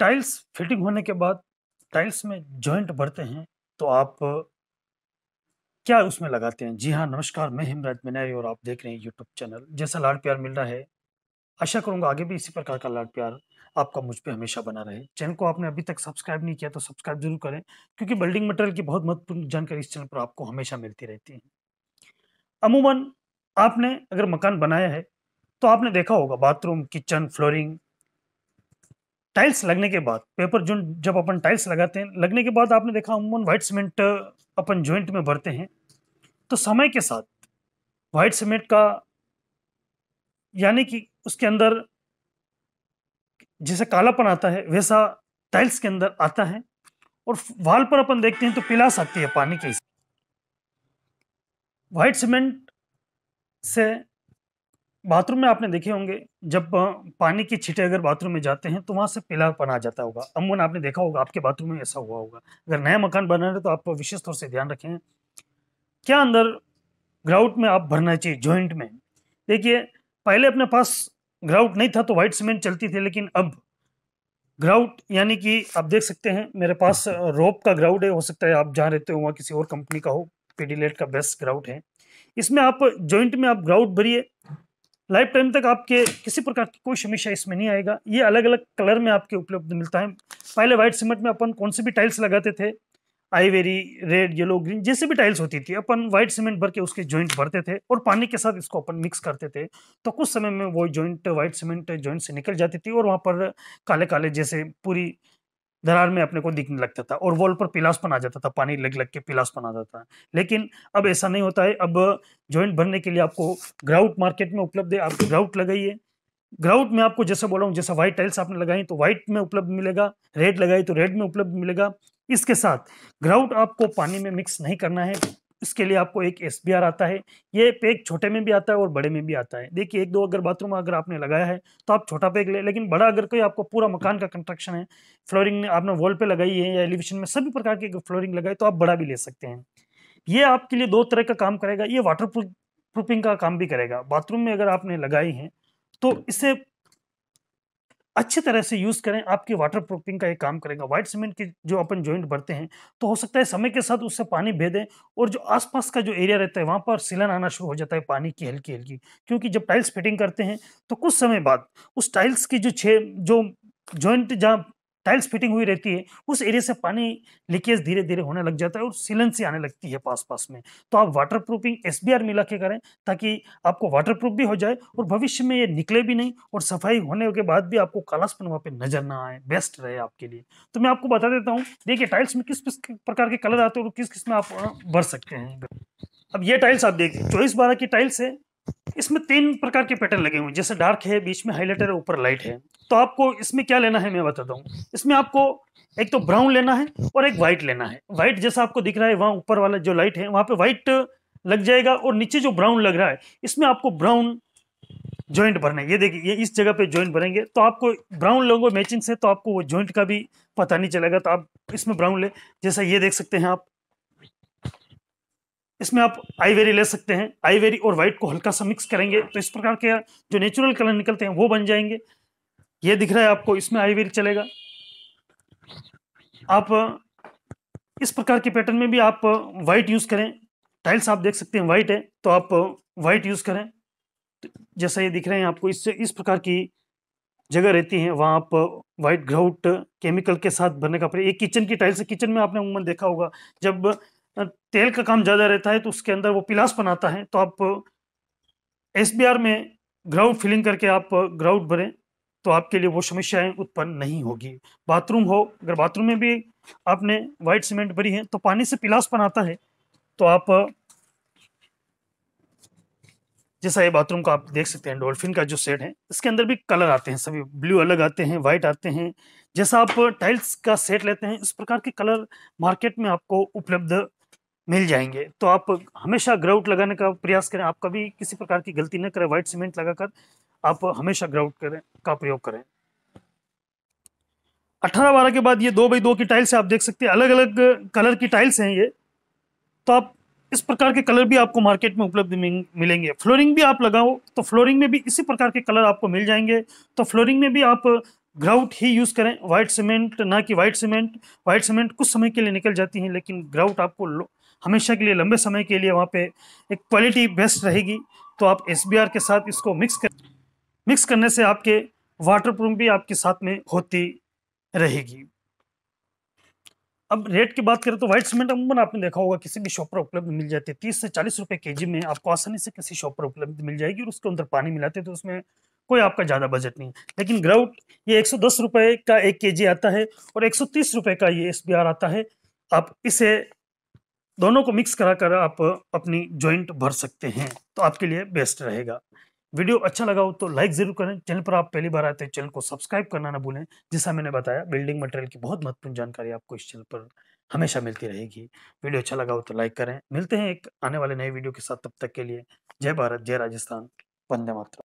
tiles fitting होने के बाद टाइल्स में जॉइंट भरते हैं तो आप क्या उसमें लगाते हैं जी हाँ नमस्कार मैं हिमराज मिनारी और आप देख रहे हैं यूट्यूब चैनल जैसा लाड प्यार मिल रहा है आशा करूंगा आगे भी इसी प्रकार का लाड प्यार आपका मुझ पर हमेशा बना रहे चैनल को आपने अभी तक सब्सक्राइब नहीं किया तो सब्सक्राइब जरूर करें क्योंकि बिल्डिंग मटेरियल की बहुत महत्वपूर्ण जानकारी इस चैनल पर आपको हमेशा मिलती रहती है अमूमन आपने अगर मकान बनाया है तो आपने देखा होगा बाथरूम किचन फ्लोरिंग टाइल्स लगने के बाद पेपर जो जब अपन टाइल्स लगाते हैं लगने के बाद आपने देखा अमूमन व्हाइट सीमेंट अपन जॉइंट में भरते हैं तो समय के साथ व्हाइट सीमेंट का यानी कि उसके अंदर जैसे कालापन आता है वैसा टाइल्स के अंदर आता है और वाल पर अपन देखते हैं तो पिलास आती है पानी के व्हाइट सीमेंट से बाथरूम में आपने देखे होंगे जब पानी की छिटे अगर बाथरूम में जाते हैं तो वहाँ से पीलापन आ जाता होगा अमून आपने देखा होगा आपके बाथरूम में ऐसा हुआ होगा अगर नया मकान बना रहे तो आप विशेष तौर से ध्यान रखें क्या अंदर ग्राउट में आप भरना चाहिए जॉइंट में देखिए पहले अपने पास ग्राउट नहीं था तो वाइट सीमेंट चलती थी लेकिन अब ग्राउट यानी कि आप देख सकते हैं मेरे पास रोप का ग्राउट है हो सकता है आप जहाँ रहते हो वहाँ किसी और कंपनी का हो पीडीलेट का बेस्ट ग्राउट है इसमें आप जॉइंट में आप ग्राउट भरिए लाइफ टाइम तक आपके किसी प्रकार की कोई समस्या इसमें नहीं आएगा ये अलग अलग कलर में आपके उपलब्ध मिलता है पहले व्हाइट सीमेंट में अपन कौन से भी टाइल्स लगाते थे आईवेरी रेड येलो ग्रीन जैसे भी टाइल्स होती थी अपन व्हाइट सीमेंट भर के उसके जॉइंट भरते थे और पानी के साथ इसको अपन मिक्स करते थे तो कुछ समय में वो जॉइंट वाइट सीमेंट जॉइंट से निकल जाती थी और वहाँ पर काले काले जैसे पूरी दरार में अपने को दिखने लगता था और वॉल पर पिलासपन आ जाता था पानी लग लग के पिलासपन आ जाता है लेकिन अब ऐसा नहीं होता है अब जॉइंट भरने के लिए आपको ग्राउट मार्केट में उपलब्ध है आप ग्राउट लगाइए ग्राउट में आपको जैसा बोला हूँ जैसा व्हाइट टाइल्स आपने लगाई तो व्हाइट में उपलब्ध मिलेगा रेड लगाई तो रेड में उपलब्ध मिलेगा इसके साथ ग्राउट आपको पानी में मिक्स नहीं करना है इसके लिए आपको एक एस आता है ये पैक छोटे में भी आता है और बड़े में भी आता है देखिए एक दो अगर बाथरूम अगर आपने लगाया है तो आप छोटा पैक ले लेकिन बड़ा अगर कोई आपको पूरा मकान का कंस्ट्रक्शन है फ्लोरिंग आपने वॉल पे लगाई है या एलिवेशन में सभी प्रकार की फ्लोरिंग लगाई तो आप बड़ा भी ले सकते हैं ये आपके लिए दो तरह का काम करेगा ये वाटर प्रूफिंग का काम भी करेगा बाथरूम में अगर आपने लगाई है तो इसे अच्छी तरह से यूज़ करें आपकी वाटर प्रूफिंग का एक काम करेगा वाइट सीमेंट के जो अपन जॉइंट भरते हैं तो हो सकता है समय के साथ उससे पानी भेदें और जो आसपास का जो एरिया रहता है वहाँ पर सिलन आना शुरू हो जाता है पानी की हल्की हल्की क्योंकि जब टाइल्स फिटिंग करते हैं तो कुछ समय बाद उस टाइल्स की जो छः जो जॉइंट जहाँ टाइल्स फिटिंग हुई रहती है उस एरिया से पानी लीकेज धीरे धीरे होने लग जाता है और सीलन सी आने लगती है पास पास में तो आप वाटर प्रूफिंग एस मिला के करें ताकि आपको वाटर प्रूफ भी हो जाए और भविष्य में ये निकले भी नहीं और सफाई होने के बाद भी आपको कालासपन वहाँ पे नजर ना आए बेस्ट रहे आपके लिए तो मैं आपको बता देता हूँ देखिए टाइल्स में किस किस प्रकार के कलर आते हैं और किस किस में आप भर सकते हैं अब ये टाइल्स आप देखिए चौबीस बारह की टाइल्स है इसमें तीन प्रकार के पैटर्न लगे हुए हैं जैसे डार्क है बीच में हाईलाइटर है ऊपर लाइट है तो आपको इसमें क्या लेना है मैं बता दूं इसमें आपको एक तो ब्राउन लेना है और एक व्हाइट लेना है व्हाइट जैसा आपको दिख रहा है वहाँ ऊपर वाला जो लाइट है वहाँ पे व्हाइट लग जाएगा और नीचे जो ब्राउन लग रहा है इसमें आपको ब्राउन जॉइंट भरना है ये देखिए ये इस जगह पे जॉइंट भरेंगे तो आपको ब्राउन लोगों मैचिंग से तो आपको वो जॉइंट का भी पता नहीं चलेगा तो आप इसमें ब्राउन ले जैसा ये देख सकते हैं आप इसमें आप आईवेरी ले सकते हैं आईवेरी और व्हाइट को हल्का सा मिक्स करेंगे तो इस प्रकार के जो नेचुरल कलर निकलते हैं वो बन जाएंगे ये दिख रहा है आपको इसमें आईवेरी चलेगा आप इस प्रकार के पैटर्न में भी आप व्हाइट यूज़ करें टाइल्स आप देख सकते हैं व्हाइट है तो आप व्हाइट यूज़ करें तो जैसा ये दिख रहे हैं आपको इससे इस प्रकार की जगह रहती है वहाँ आप व्हाइट ग्राउट केमिकल के साथ भरने का प्रयोग एक किचन की टाइल्स है किचन में आपने उमन देखा होगा जब तेल का काम ज़्यादा रहता है तो उसके अंदर वो पिलास बनाता है तो आप एस में ग्राउंड फिलिंग करके आप ग्राउंड भरें तो आपके लिए वो समस्याएं उत्पन्न नहीं होगी बाथरूम हो अगर बाथरूम में भी आपने वाइट सीमेंट भरी है तो पानी से पिलास बनाता है तो आप जैसा ये बाथरूम का आप देख सकते हैं डॉल्फिन का जो सेट है इसके अंदर भी कलर आते हैं सभी ब्लू अलग आते हैं वाइट आते हैं जैसा आप टाइल्स का सेट लेते हैं इस प्रकार के कलर मार्केट में आपको उपलब्ध मिल जाएंगे तो आप हमेशा ग्राउट लगाने का प्रयास करें आप कभी किसी प्रकार की गलती न करें व्हाइट सीमेंट लगाकर आप हमेशा ग्राउट करें का प्रयोग करें अठारह बारह के बाद ये दो बाई दो की टाइल्स आप देख सकते हैं अलग अलग कलर की टाइल्स हैं ये तो आप इस प्रकार के कलर भी आपको मार्केट में उपलब्ध मिलेंगे फ्लोरिंग भी आप लगाओ तो फ्लोरिंग में भी इसी प्रकार के कलर आपको मिल जाएंगे तो फ्लोरिंग में भी आप ग्राउट ही यूज़ करें व्हाइट सीमेंट ना कि व्हाइट सीमेंट व्हाइट सीमेंट कुछ समय के लिए निकल जाती है लेकिन ग्राउट आपको हमेशा के लिए लंबे समय के लिए वहाँ पे एक क्वालिटी बेस्ट रहेगी तो आप एस के साथ इसको मिक्स कर मिक्स करने से आपके वाटर प्रूफ भी आपके साथ में होती रहेगी अब रेट की बात करें तो व्हाइट सीमेंट अमूमन आपने देखा होगा किसी भी शॉप पर उपलब्ध मिल जाती है तीस से चालीस रुपए के जी में आपको आसानी से किसी शॉप पर उपलब्ध मिल जाएगी और उसके अंदर पानी मिलाते तो उसमें कोई आपका ज़्यादा बजट नहीं लेकिन ग्राउट ये एक सौ दस का एक के जी आता है और एक सौ तीस रुपये का ये एस बी आर आता है आप इसे दोनों को मिक्स करा कर आप अपनी जॉइंट भर सकते हैं तो आपके लिए बेस्ट रहेगा वीडियो अच्छा लगा हो तो लाइक जरूर करें चैनल पर आप पहली बार आते हैं चैनल को सब्सक्राइब करना ना भूलें जैसा मैंने बताया बिल्डिंग मटेरियल की बहुत महत्वपूर्ण जानकारी आपको इस चैनल पर हमेशा मिलती रहेगी वीडियो अच्छा लगा हो तो लाइक करें मिलते हैं एक आने वाले नए वीडियो के साथ तब तक के लिए जय भारत जय राजस्थान वंदे मातरम